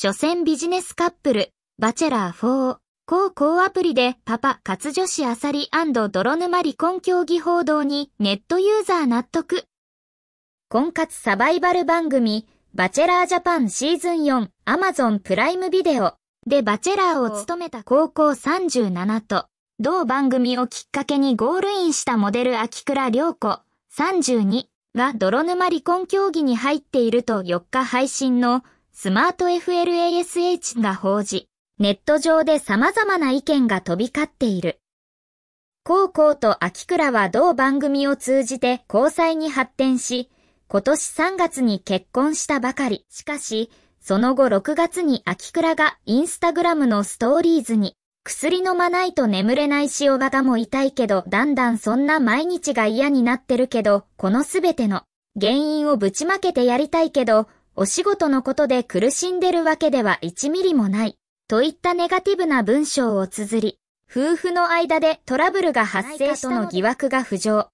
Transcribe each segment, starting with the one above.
所詮ビジネスカップル、バチェラー4、高校アプリでパパ活女子あさり泥沼離婚競技報道にネットユーザー納得。婚活サバイバル番組、バチェラージャパンシーズン4、アマゾンプライムビデオでバチェラーを務めた高校37と、同番組をきっかけにゴールインしたモデル秋倉良子32が泥沼離婚競技に入っていると4日配信のスマート FLASH が報じ、ネット上で様々な意見が飛び交っている。高校と秋倉は同番組を通じて交際に発展し、今年3月に結婚したばかり。しかし、その後6月に秋倉がインスタグラムのストーリーズに、薬飲まないと眠れないしおばも痛いけど、だんだんそんな毎日が嫌になってるけど、このすべての原因をぶちまけてやりたいけど、お仕事のことで苦しんでるわけでは1ミリもない、といったネガティブな文章を綴り、夫婦の間でトラブルが発生との疑惑が浮上。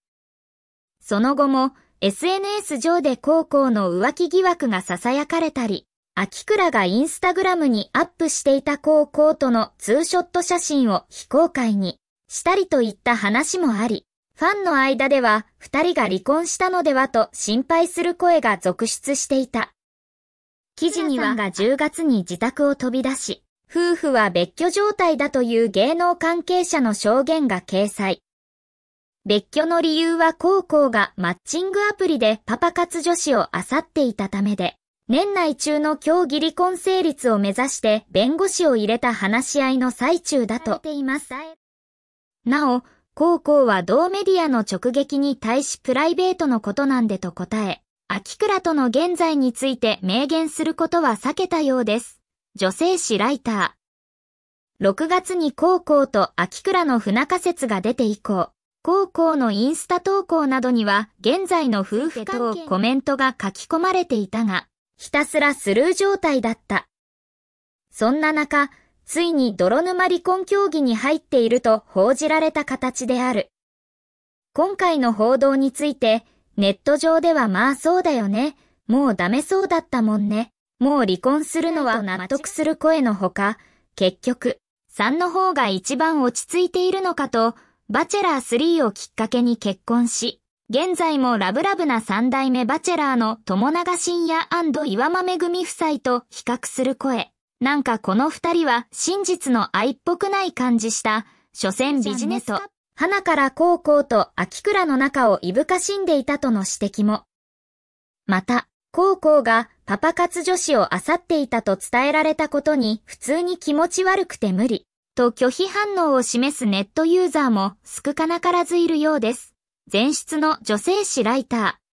その後も SNS 上で高校の浮気疑惑が囁かれたり、秋倉がインスタグラムにアップしていた高校とのツーショット写真を非公開にしたりといった話もあり、ファンの間では二人が離婚したのではと心配する声が続出していた。記事にはが10月に自宅を飛び出し、夫婦は別居状態だという芸能関係者の証言が掲載。別居の理由は高校がマッチングアプリでパパ活女子を漁っていたためで、年内中の協議離婚成立を目指して弁護士を入れた話し合いの最中だと。なお、高校は同メディアの直撃に対しプライベートのことなんでと答え、秋倉との現在について明言することは避けたようです。女性誌ライター。6月に高校と秋倉の不仲説が出て以降、高校のインスタ投稿などには現在の夫婦とコメントが書き込まれていたが、ひたすらスルー状態だった。そんな中、ついに泥沼離婚協議に入っていると報じられた形である。今回の報道について、ネット上ではまあそうだよね。もうダメそうだったもんね。もう離婚するのは納得する声のほか、結局、3の方が一番落ち着いているのかと、バチェラー3をきっかけに結婚し、現在もラブラブな3代目バチェラーの友永信也岩豆組夫妻と比較する声。なんかこの二人は真実の愛っぽくない感じした、所詮ビジネス花から高校と秋倉の中をいぶかしんでいたとの指摘も。また、高校がパパ活女子を漁っていたと伝えられたことに普通に気持ち悪くて無理、と拒否反応を示すネットユーザーも少なからずいるようです。前出の女性誌ライター。